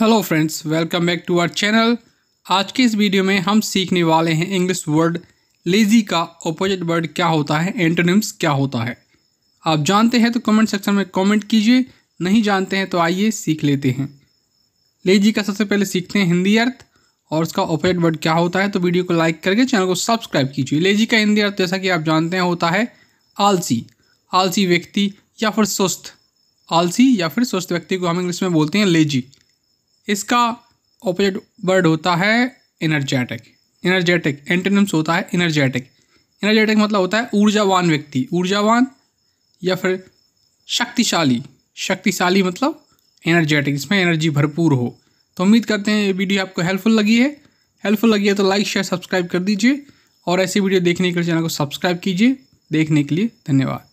hello friends welcome back to our channel आज के इस वीडियो में हम सीखने वाले हैं इंग्लिश वर्ड लेज़ी का ऑपोजिट वर्ड क्या होता है एंटोनिम्स क्या होता है आप जानते हैं तो कमेंट सेक्शन में कमेंट कीजिए नहीं जानते हैं तो आइए सीख लेते हैं लेज़ी का सबसे पहले सीखते हैं हिंदी अर्थ और उसका ऑपोजिट वर्ड क्या होता है तो वीडियो को लाइक करके चैनल को सब्सक्राइब कीजिए लेज़ी का हिंदी अर्थ जैसा कि आप जानते हैं होता है आलसी आलसी व्यक्ति या फिर सुस्त आलसी या फिर सुस्त व्यक्ति को हम इंग्लिश में बोलते हैं लेजी इसका ऑपोजिट वर्ड होता है एनर्जेटिक एनर्जेटिक एंटेनम्स होता है एनर्जेटिक एनर्जेटिक मतलब होता है ऊर्जावान व्यक्ति ऊर्जावान या फिर शक्तिशाली शक्तिशाली मतलब एनर्जेटिक इसमें एनर्जी भरपूर हो तो उम्मीद करते हैं ये वीडियो आपको हेल्पफुल लगी है हेल्पफुल लगी है तो लाइक शेयर सब्सक्राइब कर दीजिए और ऐसी वीडियो देखने के लिए चैनल को सब्सक्राइब कीजिए देखने के लिए धन्यवाद